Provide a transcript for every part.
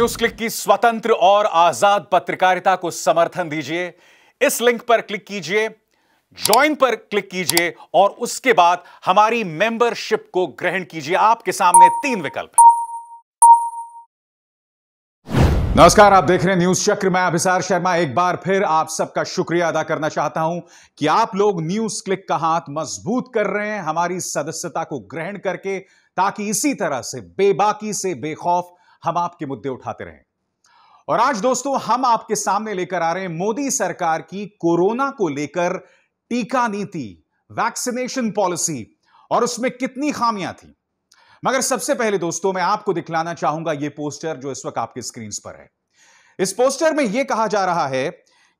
News click की स्वतंत्र और आजाद पत्रकारिता को समर्थन दीजिए इस लिंक पर क्लिक कीजिए ज्वाइन पर क्लिक कीजिए और उसके बाद हमारी मेंबरशिप को ग्रहण कीजिए आपके सामने तीन विकल्प नमस्कार आप देख रहे हैं न्यूज चक्र मैं अभिसार शर्मा एक बार फिर आप सबका शुक्रिया अदा करना चाहता हूं कि आप लोग न्यूज क्लिक का हाथ मजबूत कर रहे हैं हमारी सदस्यता को ग्रहण करके ताकि इसी तरह से बेबाकी से बेखौफ हम आपके मुद्दे उठाते रहें और आज दोस्तों हम आपके सामने लेकर आ रहे हैं मोदी सरकार की कोरोना को लेकर टीका नीति वैक्सीनेशन पॉलिसी और उसमें कितनी खामियां थी मगर सबसे पहले दोस्तों मैं आपको दिखलाना चाहूंगा यह पोस्टर जो इस वक्त आपके स्क्रीन पर है इस पोस्टर में यह कहा जा रहा है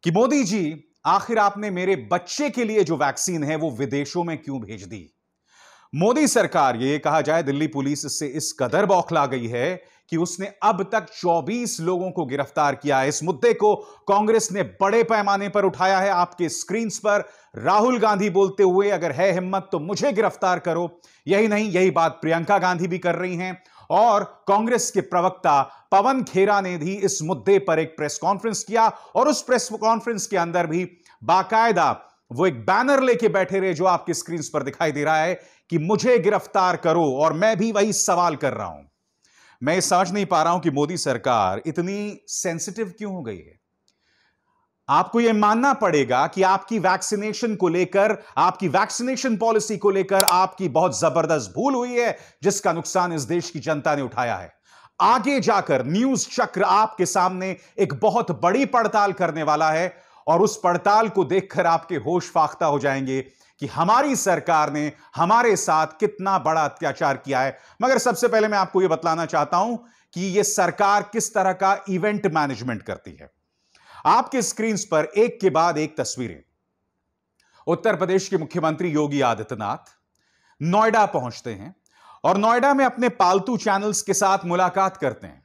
कि मोदी जी आखिर आपने मेरे बच्चे के लिए जो वैक्सीन है वो विदेशों में क्यों भेज दी मोदी सरकार ये कहा जाए दिल्ली पुलिस इससे इस कदर बौखला गई है कि उसने अब तक 24 लोगों को गिरफ्तार किया है इस मुद्दे को कांग्रेस ने बड़े पैमाने पर उठाया है आपके स्क्रीन पर राहुल गांधी बोलते हुए अगर है हिम्मत तो मुझे गिरफ्तार करो यही नहीं यही बात प्रियंका गांधी भी कर रही हैं और कांग्रेस के प्रवक्ता पवन खेरा ने भी इस मुद्दे पर एक प्रेस कॉन्फ्रेंस किया और उस प्रेस कॉन्फ्रेंस के अंदर भी बाकायदा वो एक बैनर लेके बैठे रहे जो आपके स्क्रीन पर दिखाई दे रहा है कि मुझे गिरफ्तार करो और मैं भी वही सवाल कर रहा हूं मैं ये समझ नहीं पा रहा हूं कि मोदी सरकार इतनी सेंसिटिव क्यों हो गई है आपको यह मानना पड़ेगा कि आपकी वैक्सीनेशन को लेकर आपकी वैक्सीनेशन पॉलिसी को लेकर आपकी बहुत जबरदस्त भूल हुई है जिसका नुकसान इस देश की जनता ने उठाया है आगे जाकर न्यूज चक्र आपके सामने एक बहुत बड़ी पड़ताल करने वाला है और उस पड़ताल को देखकर आपके होश फाख्ता हो जाएंगे कि हमारी सरकार ने हमारे साथ कितना बड़ा अत्याचार किया है मगर सबसे पहले मैं आपको यह बतलाना चाहता हूं कि यह सरकार किस तरह का इवेंट मैनेजमेंट करती है आपके स्क्रीन पर एक के बाद एक तस्वीरें उत्तर प्रदेश के मुख्यमंत्री योगी आदित्यनाथ नोएडा पहुंचते हैं और नोएडा में अपने पालतू चैनल्स के साथ मुलाकात करते हैं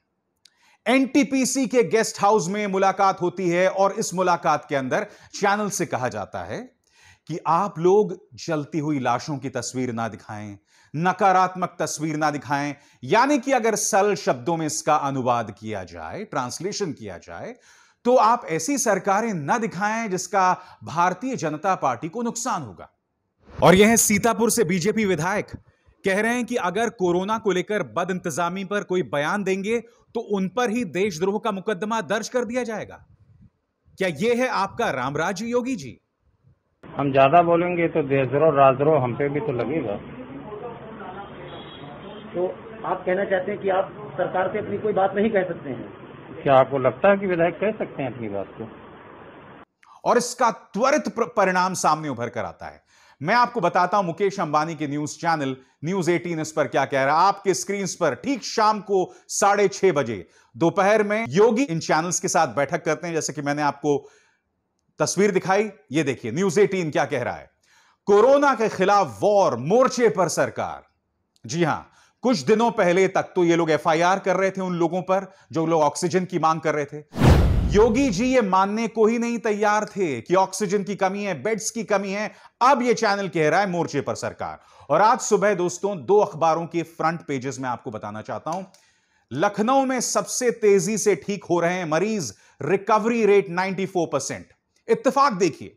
एनटीपीसी के गेस्ट हाउस में मुलाकात होती है और इस मुलाकात के अंदर चैनल से कहा जाता है कि आप लोग जलती हुई लाशों की तस्वीर ना दिखाएं नकारात्मक तस्वीर ना दिखाएं यानी कि अगर सरल शब्दों में इसका अनुवाद किया जाए ट्रांसलेशन किया जाए तो आप ऐसी सरकारें ना दिखाएं जिसका भारतीय जनता पार्टी को नुकसान होगा और यह है सीतापुर से बीजेपी विधायक कह रहे हैं कि अगर कोरोना को लेकर बद इंतजामी पर कोई बयान देंगे तो उन पर ही देशद्रोह का मुकदमा दर्ज कर दिया जाएगा क्या यह है आपका रामराज योगी जी हम ज्यादा बोलेंगे तो देशद्रोह राजद्रोह हम पे भी तो लगेगा तो आप कहना चाहते हैं कि आप सरकार से अपनी कोई बात नहीं कह सकते हैं क्या आपको लगता है कि विधायक कह सकते हैं अपनी बात को और इसका त्वरित परिणाम सामने उभर कर आता है मैं आपको बताता हूं मुकेश अंबानी के न्यूज चैनल न्यूज 18 इस पर क्या कह रहा है आपके स्क्रीन पर ठीक शाम को साढ़े छह बजे दोपहर में योगी इन चैनल्स के साथ बैठक करते हैं जैसे कि मैंने आपको तस्वीर दिखाई ये देखिए न्यूज 18 क्या कह रहा है कोरोना के खिलाफ वॉर मोर्चे पर सरकार जी हां कुछ दिनों पहले तक तो ये लोग एफ कर रहे थे उन लोगों पर जो लोग ऑक्सीजन की मांग कर रहे थे योगी जी ये मानने को ही नहीं तैयार थे कि ऑक्सीजन की कमी है बेड्स की कमी है अब ये चैनल कह रहा है मोर्चे पर सरकार और आज सुबह दोस्तों दो अखबारों के फ्रंट पेजेस में आपको बताना चाहता हूं लखनऊ में सबसे तेजी से ठीक हो रहे हैं मरीज रिकवरी रेट 94 परसेंट इत्तेफाक देखिए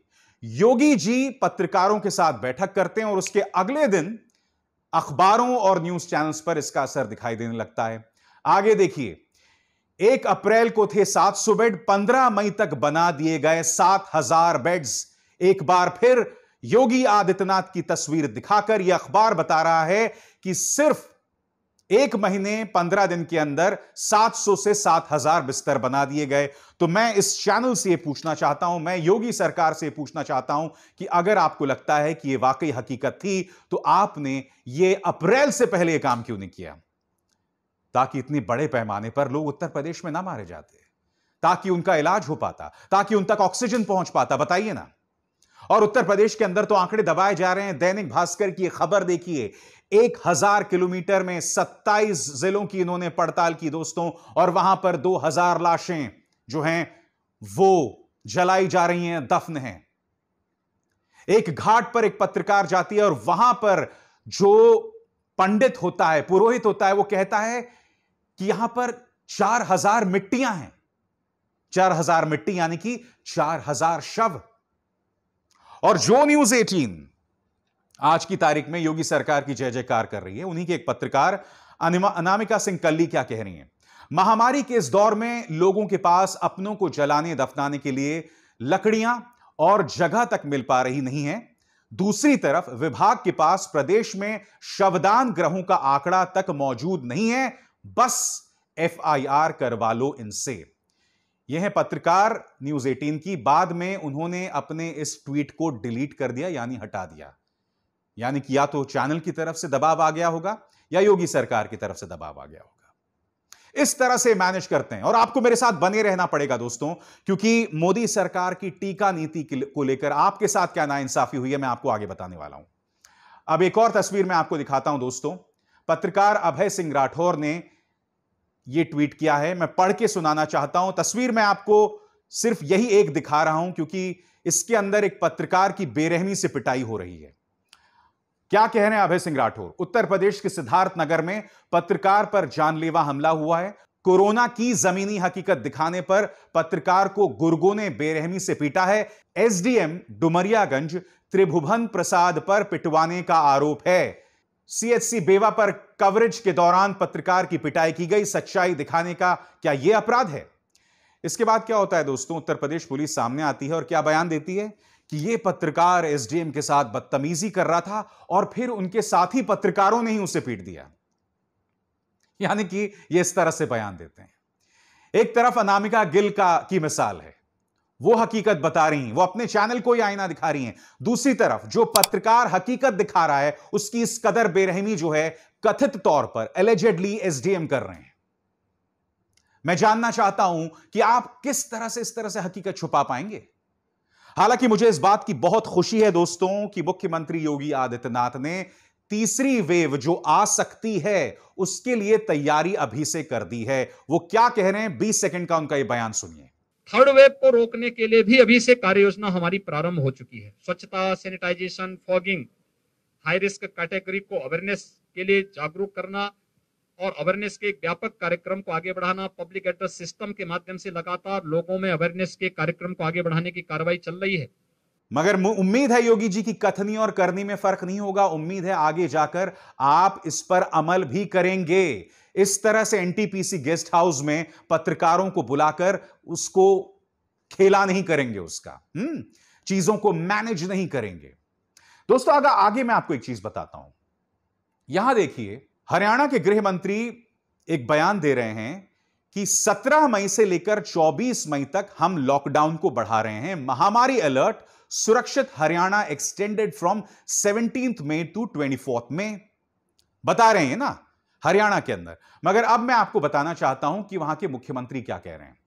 योगी जी पत्रकारों के साथ बैठक करते हैं और उसके अगले दिन अखबारों और न्यूज चैनल्स पर इसका असर दिखाई देने लगता है आगे देखिए एक अप्रैल को थे 700 बेड 15 मई तक बना दिए गए 7000 बेड्स एक बार फिर योगी आदित्यनाथ की तस्वीर दिखाकर यह अखबार बता रहा है कि सिर्फ एक महीने 15 दिन के अंदर 700 से 7000 बिस्तर बना दिए गए तो मैं इस चैनल से पूछना चाहता हूं मैं योगी सरकार से पूछना चाहता हूं कि अगर आपको लगता है कि यह वाकई हकीकत थी तो आपने ये अप्रैल से पहले यह काम क्यों नहीं किया ताकि इतने बड़े पैमाने पर लोग उत्तर प्रदेश में ना मारे जाते ताकि उनका इलाज हो पाता ताकि उन तक ऑक्सीजन पहुंच पाता बताइए ना और उत्तर प्रदेश के अंदर तो आंकड़े दबाए जा रहे हैं दैनिक भास्कर की खबर देखिए एक हजार किलोमीटर में सत्ताईस जिलों की इन्होंने पड़ताल की दोस्तों और वहां पर दो हजार लाशें जो हैं वो जलाई जा रही हैं दफन हैं एक घाट पर एक पत्रकार जाती है और वहां पर जो पंडित होता है पुरोहित होता है वो कहता है कि यहां पर चार हजार मिट्टियां हैं चार हजार मिट्टी यानी कि चार हजार शव और जो न्यूज 18 आज की तारीख में योगी सरकार की जय जयकार कर रही है उन्हीं के एक पत्रकार अनामिका सिंह कल्ली क्या कह रही हैं महामारी के इस दौर में लोगों के पास अपनों को जलाने दफनाने के लिए लकड़ियां और जगह तक मिल पा रही नहीं है दूसरी तरफ विभाग के पास प्रदेश में शवदान ग्रहों का आंकड़ा तक मौजूद नहीं है बस एफआईआर करवा लो इनसे यह है पत्रकार न्यूज 18 की बाद में उन्होंने अपने इस ट्वीट को डिलीट कर दिया यानी हटा दिया यानी कि या तो चैनल की तरफ से दबाव आ गया होगा या योगी सरकार की तरफ से दबाव आ गया होगा इस तरह से मैनेज करते हैं और आपको मेरे साथ बने रहना पड़ेगा दोस्तों क्योंकि मोदी सरकार की टीका नीति को लेकर आपके साथ क्या नाइंसाफी हुई है मैं आपको आगे बताने वाला हूं अब एक और तस्वीर मैं आपको दिखाता हूं दोस्तों पत्रकार अभय सिंह राठौर ने यह ट्वीट किया है मैं पढ़ के सुनाना चाहता हूं तस्वीर में आपको सिर्फ यही एक दिखा रहा हूं क्योंकि इसके अंदर एक पत्रकार की बेरहमी से पिटाई हो रही है क्या कह रहे हैं अभय सिंह राठौर उत्तर प्रदेश के सिद्धार्थनगर में पत्रकार पर जानलेवा हमला हुआ है कोरोना की जमीनी हकीकत दिखाने पर पत्रकार को गुर्गो ने बेरहमी से पीटा है एसडीएम डुमरियागंज त्रिभुवन प्रसाद पर पिटवाने का आरोप है सीएचसी बेवा पर कवरेज के दौरान पत्रकार की पिटाई की गई सच्चाई दिखाने का क्या यह अपराध है इसके बाद क्या होता है दोस्तों उत्तर प्रदेश पुलिस सामने आती है और क्या बयान देती है कि यह पत्रकार एसडीएम के साथ बदतमीजी कर रहा था और फिर उनके साथ ही पत्रकारों ने ही उसे पीट दिया यानी कि यह इस तरह से बयान देते हैं एक तरफ अनामिका गिल का की मिसाल है वो हकीकत बता रही हैं वो अपने चैनल को ही आईना दिखा रही हैं दूसरी तरफ जो पत्रकार हकीकत दिखा रहा है उसकी इस कदर बेरहमी जो है कथित तौर पर एलिजेडली एसडीएम कर रहे हैं मैं जानना चाहता हूं कि आप किस तरह से इस तरह से हकीकत छुपा पाएंगे हालांकि मुझे इस बात की बहुत खुशी है दोस्तों कि मुख्यमंत्री योगी आदित्यनाथ ने तीसरी वेव जो आ सकती है उसके लिए तैयारी अभी से कर दी है वो क्या कह रहे हैं बीस सेकंड का उनका यह बयान सुनिए थर्ड वेव को रोकने के लिए भी अभी से कार्य योजना हमारी प्रारंभ हो चुकी है स्वच्छता sanitization fogging high risk category को अवेयरनेस के लिए जागरूक करना और अवेयरनेस के व्यापक कार्यक्रम को आगे बढ़ाना पब्लिक एड्रेस सिस्टम के माध्यम से लगातार लोगों में अवेयरनेस के कार्यक्रम को आगे बढ़ाने की कार्रवाई चल रही है मगर उम्मीद है योगी जी की कथनी और करनी में फर्क नहीं होगा उम्मीद है आगे जाकर आप इस पर अमल भी करेंगे इस तरह से एनटीपीसी गेस्ट हाउस में पत्रकारों को बुलाकर उसको खेला नहीं करेंगे उसका हम्म चीजों को मैनेज नहीं करेंगे दोस्तों अगर आगे मैं आपको एक चीज बताता हूं यहां देखिए हरियाणा के गृह मंत्री एक बयान दे रहे हैं कि 17 मई से लेकर 24 मई तक हम लॉकडाउन को बढ़ा रहे हैं महामारी अलर्ट सुरक्षित Haryana extended from seventeenth May to twenty May बता रहे हैं ना हरियाणा के अंदर मगर अब मैं आपको बताना चाहता हूं कि वहां के मुख्यमंत्री क्या कह रहे हैं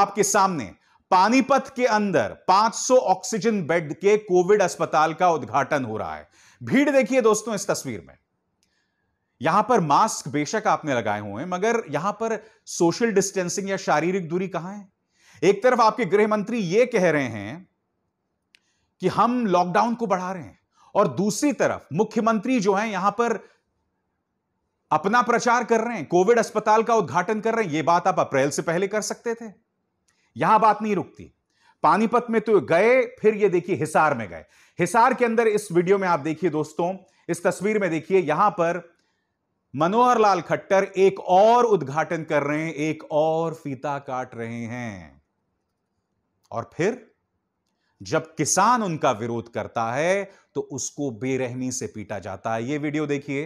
आपके सामने पानीपत के अंदर 500 ऑक्सीजन बेड के कोविड अस्पताल का उद्घाटन हो रहा है भीड़ देखिए दोस्तों इस तस्वीर में यहां पर मास्क बेशक आपने लगाए हुए हैं मगर यहां पर सोशल डिस्टेंसिंग या शारीरिक दूरी कहां है एक तरफ आपके गृह मंत्री यह कह रहे हैं कि हम लॉकडाउन को बढ़ा रहे हैं और दूसरी तरफ मुख्यमंत्री जो है यहां पर अपना प्रचार कर रहे हैं कोविड अस्पताल का उद्घाटन कर रहे हैं यह बात आप अप्रैल से पहले कर सकते थे यहां बात नहीं रुकती पानीपत में तो गए फिर ये देखिए हिसार में गए हिसार के अंदर इस वीडियो में आप देखिए दोस्तों इस तस्वीर में देखिए यहां पर मनोहर लाल खट्टर एक और उद्घाटन कर रहे हैं एक और फीता काट रहे हैं और फिर जब किसान उनका विरोध करता है तो उसको बेरहमी से पीटा जाता है यह वीडियो देखिए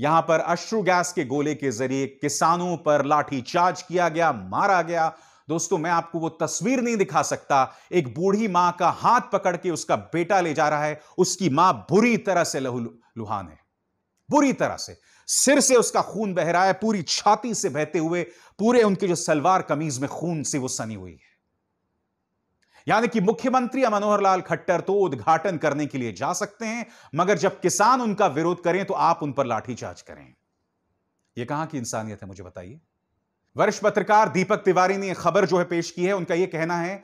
यहां पर अश्रु गैस के गोले के जरिए किसानों पर लाठीचार्ज किया गया मारा गया दोस्तों मैं आपको वो तस्वीर नहीं दिखा सकता एक बूढ़ी मां का हाथ पकड़ के उसका बेटा ले जा रहा है उसकी मां बुरी तरह से लहू लुहान है बुरी तरह से सिर से उसका खून बह रहा है पूरी छाती से बहते हुए पूरे उनके जो सलवार कमीज में खून से वो सनी हुई है यानी कि मुख्यमंत्री मनोहर लाल खट्टर तो उद्घाटन करने के लिए जा सकते हैं मगर जब किसान उनका विरोध करें तो आप उन पर लाठीचार्ज करें यह कहां की इंसानियत है मुझे बताइए वरिष्ठ पत्रकार दीपक तिवारी ने खबर जो है पेश की है उनका यह कहना है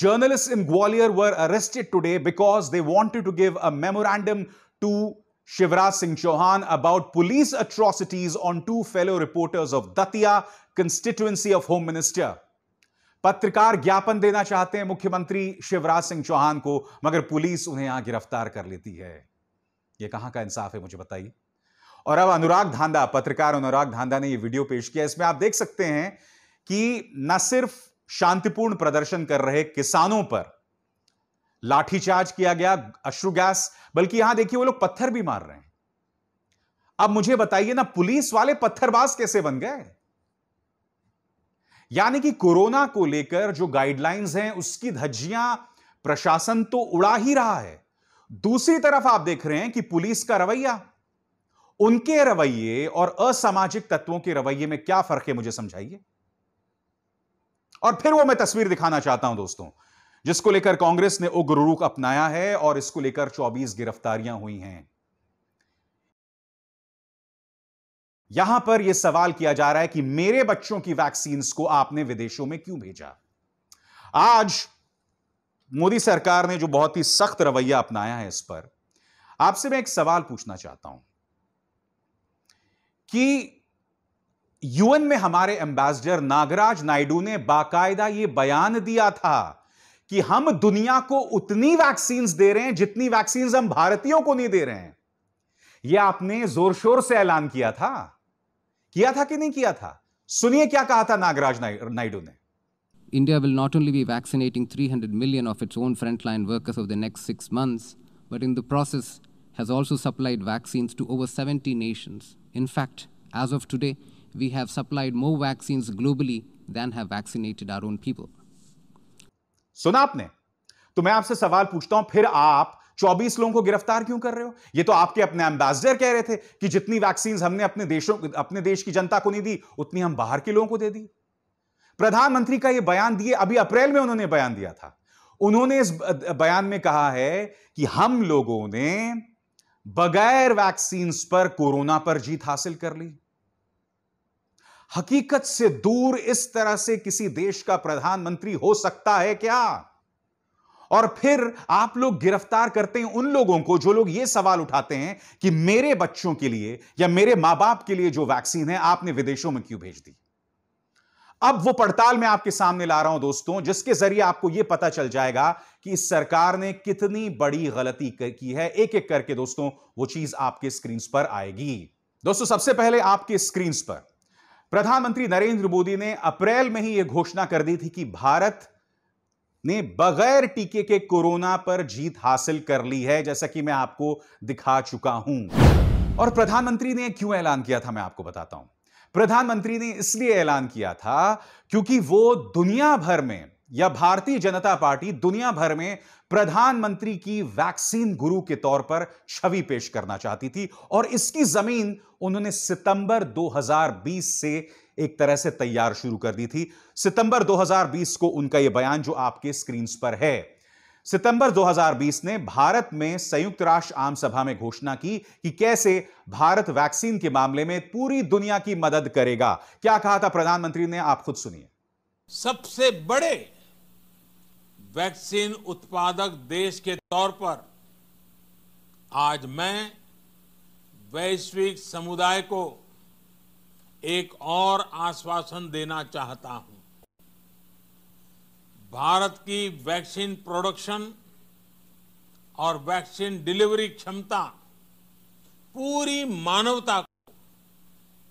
journalist in Gwalior were arrested today because they wanted to give a memorandum to Shivraj Singh Chouhan about police atrocities on two fellow reporters of Datia constituency of home minister पत्रकार ज्ञापन देना चाहते हैं मुख्यमंत्री शिवराज सिंह चौहान को मगर पुलिस उन्हें यहां गिरफ्तार कर लेती है यह कहां का इंसाफ है मुझे बताइए और अब अनुराग धांधा पत्रकार अनुराग धांधा ने यह वीडियो पेश किया इसमें आप देख सकते हैं कि न सिर्फ शांतिपूर्ण प्रदर्शन कर रहे किसानों पर लाठीचार्ज किया गया अश्रु गैस बल्कि यहां देखिए वो लोग पत्थर भी मार रहे हैं अब मुझे बताइए ना पुलिस वाले पत्थरबाज कैसे बन गए यानी कि कोरोना को लेकर जो गाइडलाइंस हैं उसकी धज्जियां प्रशासन तो उड़ा ही रहा है दूसरी तरफ आप देख रहे हैं कि पुलिस का रवैया उनके रवैये और असामाजिक तत्वों के रवैये में क्या फर्क है मुझे समझाइए और फिर वो मैं तस्वीर दिखाना चाहता हूं दोस्तों जिसको लेकर कांग्रेस ने उग्र रूख अपनाया है और इसको लेकर 24 गिरफ्तारियां हुई हैं यहां पर यह सवाल किया जा रहा है कि मेरे बच्चों की वैक्सीन को आपने विदेशों में क्यों भेजा आज मोदी सरकार ने जो बहुत ही सख्त रवैया अपनाया है इस पर आपसे मैं एक सवाल पूछना चाहता हूं कि यूएन में हमारे एम्बेसडर नागराज नायडू ने बाकायदा यह बयान दिया था कि हम दुनिया को उतनी वैक्सीन दे रहे हैं जितनी वैक्सीन हम भारतीयों को नहीं दे रहे हैं यह आपने जोर शोर से ऐलान किया था किया था कि नहीं किया था सुनिए क्या कहा था नागराज नायडू ने India will not only be vaccinating 300 million of its own frontline workers over the next six months, but in the process has also supplied vaccines to over 70 nations. In fact, as of today, we have supplied more vaccines globally than have vaccinated our own people. सुना आपने तो मैं आपसे सवाल पूछता हूं फिर आप चौबीस लोगों को गिरफ्तार क्यों कर रहे हो ये तो आपके अपने एम्बेसडर कह रहे थे कि जितनी वैक्सीन हमने अपने देशों अपने देश की जनता को नहीं दी उतनी हम बाहर के लोगों को दे दी प्रधानमंत्री का यह बयान दिए अभी अप्रैल में उन्होंने बयान दिया था उन्होंने इस बयान में कहा है कि हम लोगों ने बगैर वैक्सीन पर कोरोना पर जीत हासिल कर ली हकीकत से दूर इस तरह से किसी देश का प्रधानमंत्री हो सकता है क्या और फिर आप लोग गिरफ्तार करते हैं उन लोगों को जो लोग ये सवाल उठाते हैं कि मेरे बच्चों के लिए या मेरे मां बाप के लिए जो वैक्सीन है आपने विदेशों में क्यों भेज दी अब वो पड़ताल मैं आपके सामने ला रहा हूं दोस्तों जिसके जरिए आपको यह पता चल जाएगा कि इस सरकार ने कितनी बड़ी गलती की है एक एक करके दोस्तों वो चीज आपके स्क्रीन पर आएगी दोस्तों सबसे पहले आपके स्क्रीन पर प्रधानमंत्री नरेंद्र मोदी ने अप्रैल में ही यह घोषणा कर दी थी कि भारत ने बगैर टीके के कोरोना पर जीत हासिल कर ली है जैसा कि मैं आपको दिखा चुका हूं और प्रधानमंत्री ने क्यों ऐलान किया था मैं आपको बताता हूं प्रधानमंत्री ने इसलिए ऐलान किया था क्योंकि वो दुनिया भर में या भारतीय जनता पार्टी दुनिया भर में प्रधानमंत्री की वैक्सीन गुरु के तौर पर छवि पेश करना चाहती थी और इसकी जमीन उन्होंने सितंबर 2020 से एक तरह से तैयार शुरू कर दी थी सितंबर 2020 को उनका यह बयान जो आपके स्क्रीन पर है सितंबर 2020 ने भारत में संयुक्त राष्ट्र आम सभा में घोषणा की कि कैसे भारत वैक्सीन के मामले में पूरी दुनिया की मदद करेगा क्या कहा था प्रधानमंत्री ने आप खुद सुनिए सबसे बड़े वैक्सीन उत्पादक देश के तौर पर आज मैं वैश्विक समुदाय को एक और आश्वासन देना चाहता हूं भारत की वैक्सीन प्रोडक्शन और वैक्सीन डिलीवरी क्षमता पूरी मानवता को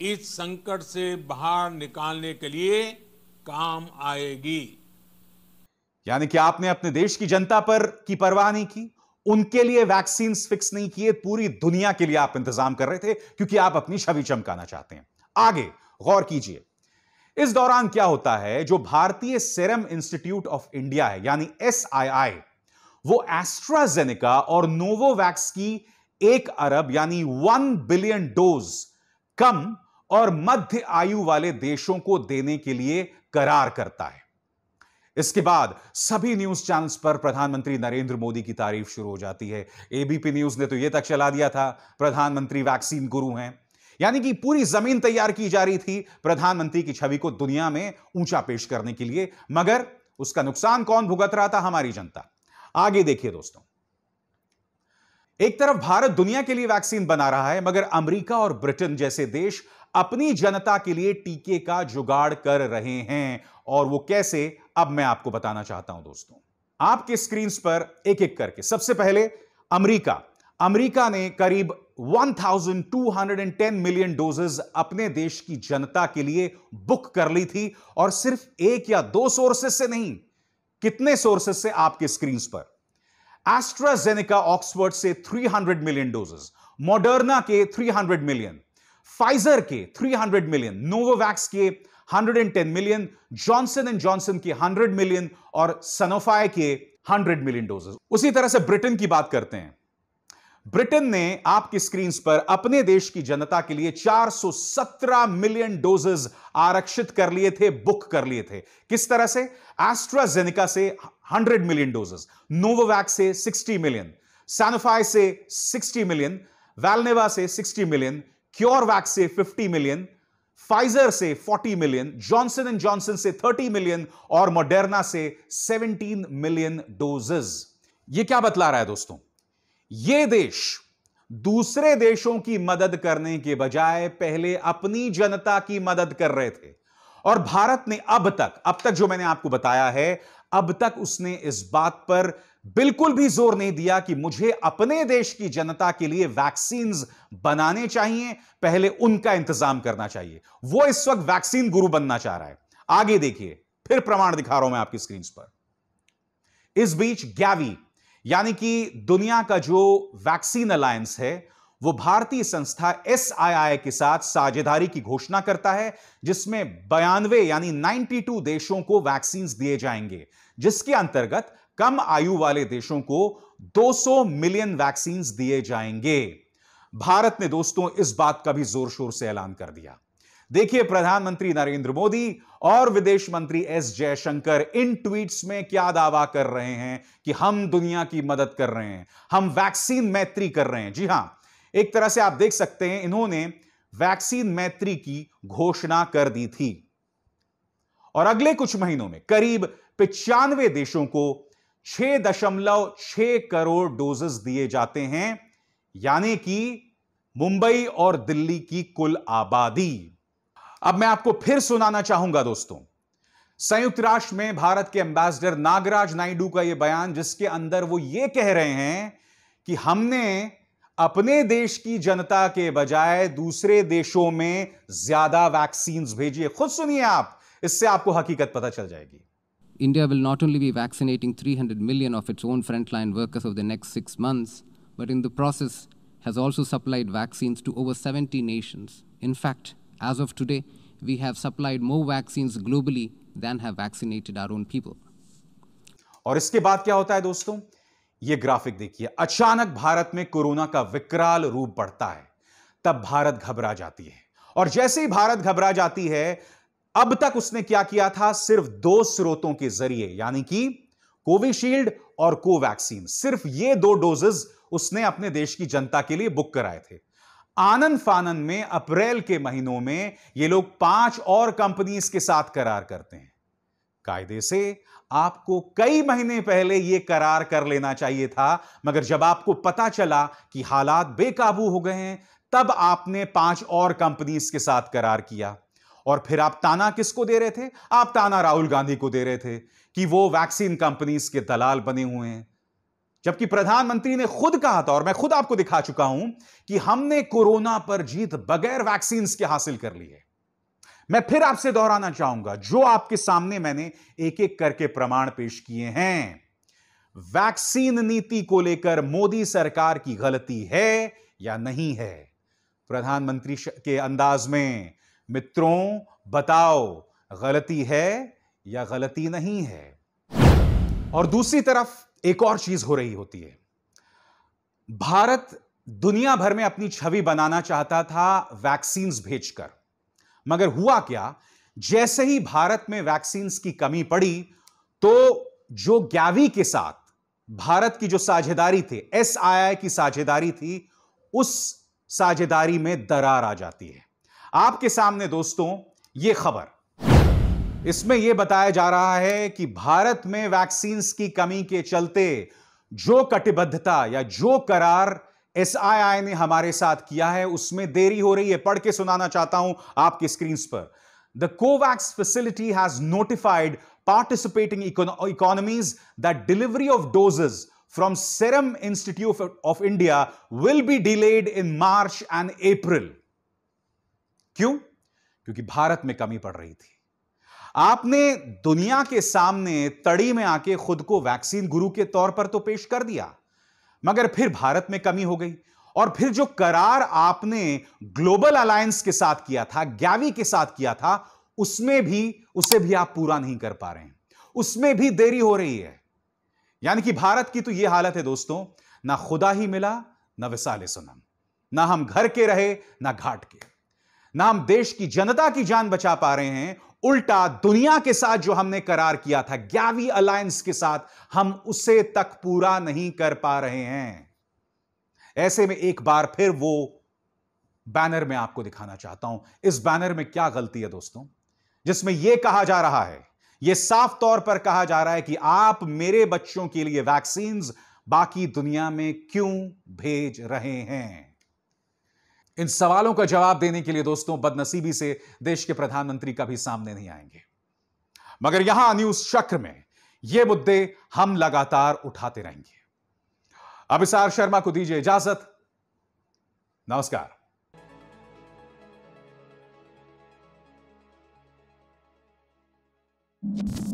इस संकट से बाहर निकालने के लिए काम आएगी यानी कि आपने अपने देश की जनता पर की परवाह नहीं की उनके लिए वैक्सीन फिक्स नहीं किए पूरी दुनिया के लिए आप इंतजाम कर रहे थे क्योंकि आप अपनी छवि चमकाना चाहते हैं आगे गौर कीजिए इस दौरान क्या होता है जो भारतीय सेरम इंस्टीट्यूट ऑफ इंडिया है यानी एस वो एस्ट्राजेनेका और नोवोवैक्स की एक अरब यानी वन बिलियन डोज कम और मध्य आयु वाले देशों को देने के लिए करार करता है इसके बाद सभी न्यूज चैनल्स पर प्रधानमंत्री नरेंद्र मोदी की तारीफ शुरू हो जाती है एबीपी न्यूज ने तो यह तक चला दिया था प्रधानमंत्री वैक्सीन गुरु हैं यानी कि पूरी जमीन तैयार की जा रही थी प्रधानमंत्री की छवि को दुनिया में ऊंचा पेश करने के लिए मगर उसका नुकसान कौन भुगत रहा था हमारी जनता आगे देखिए दोस्तों एक तरफ भारत दुनिया के लिए वैक्सीन बना रहा है मगर अमेरिका और ब्रिटेन जैसे देश अपनी जनता के लिए टीके का जुगाड़ कर रहे हैं और वो कैसे अब मैं आपको बताना चाहता हूं दोस्तों आपके स्क्रीन पर एक एक करके सबसे पहले अमेरिका अमेरिका ने करीब 1,210 मिलियन डोजेस अपने देश की जनता के लिए बुक कर ली थी और सिर्फ एक या दो सोर्सेस से नहीं कितने सोर्सेस से आपके स्क्रीन पर एस्ट्राजेनेका ऑक्सफर्ड से 300 मिलियन डोजेस मॉडर्ना के 300 मिलियन फाइजर के 300 मिलियन नोवोवैक्स के 110 मिलियन जॉनसन एंड जॉनसन के 100 मिलियन और सनोफाई के 100 मिलियन डोजेस उसी तरह से ब्रिटेन की बात करते हैं ब्रिटेन ने आपकी स्क्रीन पर अपने देश की जनता के लिए 417 मिलियन डोजेस आरक्षित कर लिए थे बुक कर लिए थे किस तरह से एस्ट्राजेनिका से 100 मिलियन डोजेस नोवोवैक्स से 60 मिलियन सैनोफाई से 60 मिलियन वैलनेवा से 60 मिलियन क्योरवैक से 50 मिलियन फाइजर से 40 मिलियन जॉनसन एंड जॉनसन से 30 मिलियन और मॉडर्ना से 17 मिलियन डोजेज ये क्या बतला रहा है दोस्तों ये देश दूसरे देशों की मदद करने के बजाय पहले अपनी जनता की मदद कर रहे थे और भारत ने अब तक अब तक जो मैंने आपको बताया है अब तक उसने इस बात पर बिल्कुल भी जोर नहीं दिया कि मुझे अपने देश की जनता के लिए वैक्सीन बनाने चाहिए पहले उनका इंतजाम करना चाहिए वो इस वक्त वैक्सीन गुरु बनना चाह रहा है आगे देखिए फिर प्रमाण दिखा रहा हूं मैं आपकी स्क्रीन पर इस बीच गैवी यानी कि दुनिया का जो वैक्सीन अलायंस है वो भारतीय संस्था एस के साथ साझेदारी की घोषणा करता है जिसमें बयानवे यानी 92 देशों को वैक्सीन दिए जाएंगे जिसके अंतर्गत कम आयु वाले देशों को 200 मिलियन वैक्सीन दिए जाएंगे भारत ने दोस्तों इस बात का भी जोर शोर से ऐलान कर दिया देखिए प्रधानमंत्री नरेंद्र मोदी और विदेश मंत्री एस जयशंकर इन ट्वीट्स में क्या दावा कर रहे हैं कि हम दुनिया की मदद कर रहे हैं हम वैक्सीन मैत्री कर रहे हैं जी हां एक तरह से आप देख सकते हैं इन्होंने वैक्सीन मैत्री की घोषणा कर दी थी और अगले कुछ महीनों में करीब पिचानवे देशों को छह दशमलव छ करोड़ डोजेस दिए जाते हैं यानी कि मुंबई और दिल्ली की कुल आबादी अब मैं आपको फिर सुनाना चाहूंगा दोस्तों संयुक्त राष्ट्र में भारत के एम्बेसडर नागराज नायडू का यह बयान जिसके अंदर वो ये कह रहे हैं कि हमने अपने देश की जनता के बजाय दूसरे देशों में ज्यादा वैक्सीन भेजिए खुद सुनिए आप इससे आपको हकीकत पता चल जाएगी India will not only be vaccinating 300 million of its own frontline workers over the next six months, but in the process has also supplied vaccines to over 70 nations. In fact, As of today, we have supplied more vaccines globally than have vaccinated our own people. और इसके बाद क्या होता है दोस्तों ये graphic देखिए अचानक भारत में कोरोना का विकराल रूप बढ़ता है तब भारत घबरा जाती है और जैसे ही भारत घबरा जाती है अब तक उसने क्या किया था सिर्फ दो स्रोतों के जरिए यानी कि कोविशील्ड और कोवैक्सीन सिर्फ ये दो डोजेस उसने अपने देश की जनता के लिए बुक कराए थे आनंद फानन में अप्रैल के महीनों में ये लोग पांच और कंपनीज के साथ करार करते हैं कायदे से आपको कई महीने पहले यह करार कर लेना चाहिए था मगर जब आपको पता चला कि हालात बेकाबू हो गए हैं तब आपने पांच और कंपनीज के साथ करार किया और फिर आप ताना किसको दे रहे थे आप ताना राहुल गांधी को दे रहे थे कि वो वैक्सीन कंपनीज के दलाल बने हुए हैं जबकि प्रधानमंत्री ने खुद कहा था और मैं खुद आपको दिखा चुका हूं कि हमने कोरोना पर जीत बगैर वैक्सीन के हासिल कर ली है मैं फिर आपसे दोहराना चाहूंगा जो आपके सामने मैंने एक एक करके प्रमाण पेश किए हैं वैक्सीन नीति को लेकर मोदी सरकार की गलती है या नहीं है प्रधानमंत्री के अंदाज में मित्रों बताओ गलती है या गलती नहीं है और दूसरी तरफ एक और चीज हो रही होती है भारत दुनिया भर में अपनी छवि बनाना चाहता था वैक्सीन भेजकर मगर हुआ क्या जैसे ही भारत में वैक्सीन की कमी पड़ी तो जो ग्यावी के साथ भारत की जो साझेदारी थी एस की साझेदारी थी उस साझेदारी में दरार आ जाती है आपके सामने दोस्तों यह खबर इसमें यह बताया जा रहा है कि भारत में वैक्सीन की कमी के चलते जो कटिबद्धता या जो करार एसआईआई ने हमारे साथ किया है उसमें देरी हो रही है पढ़ के सुनाना चाहता हूं आपके स्क्रीन पर the COVAX facility has notified participating economies that delivery of doses from Serum Institute of India will be delayed in March and April क्यों? क्योंकि भारत में कमी पड़ रही थी आपने दुनिया के सामने तड़ी में आके खुद को वैक्सीन गुरु के तौर पर तो पेश कर दिया मगर फिर भारत में कमी हो गई और फिर जो करार आपने ग्लोबल अलायंस के साथ किया था ग्यावी के साथ किया था उसमें भी उसे भी आप पूरा नहीं कर पा रहे हैं उसमें भी देरी हो रही है यानी कि भारत की तो यह हालत है दोस्तों ना खुदा ही मिला ना विसाले सुनम ना हम घर के रहे ना घाट के ना हम देश की जनता की जान बचा पा रहे हैं उल्टा दुनिया के साथ जो हमने करार किया था ग्यावी अलायंस के साथ हम उसे तक पूरा नहीं कर पा रहे हैं ऐसे में एक बार फिर वो बैनर में आपको दिखाना चाहता हूं इस बैनर में क्या गलती है दोस्तों जिसमें यह कहा जा रहा है यह साफ तौर पर कहा जा रहा है कि आप मेरे बच्चों के लिए वैक्सीन बाकी दुनिया में क्यों भेज रहे हैं इन सवालों का जवाब देने के लिए दोस्तों बदनसीबी से देश के प्रधानमंत्री कभी सामने नहीं आएंगे मगर यहां न्यूज चक्र में ये मुद्दे हम लगातार उठाते रहेंगे अभिसार शर्मा को दीजिए इजाजत नमस्कार you